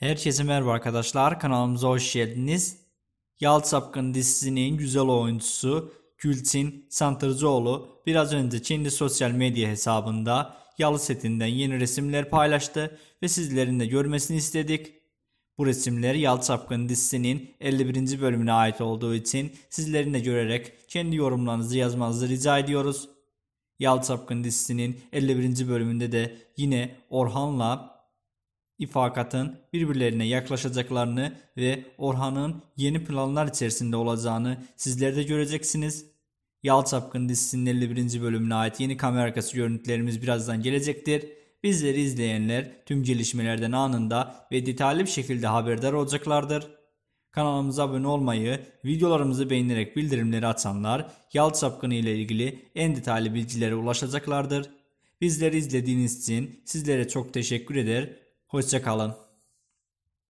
Herkese merhaba arkadaşlar kanalımıza hoş geldiniz. Yalt Sapkın dizisinin güzel oyuncusu Gülçin Santırcıoğlu biraz önce kendi sosyal medya hesabında Yalı setinden yeni resimler paylaştı ve sizlerin de görmesini istedik. Bu resimler Yalt Sapkın dizisinin 51. bölümüne ait olduğu için sizlerin de görerek kendi yorumlarınızı yazmanızı rica ediyoruz. Yalt Sapkın dizisinin 51. bölümünde de yine Orhan'la İfakat'ın birbirlerine yaklaşacaklarını ve Orhan'ın yeni planlar içerisinde olacağını sizler de göreceksiniz. Yal Çapkın dizisinin 51. bölümüne ait yeni kamera arkası görüntülerimiz birazdan gelecektir. Bizleri izleyenler tüm gelişmelerden anında ve detaylı bir şekilde haberdar olacaklardır. Kanalımıza abone olmayı, videolarımızı beğenerek bildirimleri açanlar Yal ile ilgili en detaylı bilgilere ulaşacaklardır. Bizleri izlediğiniz için sizlere çok teşekkür eder Hoşçakalın.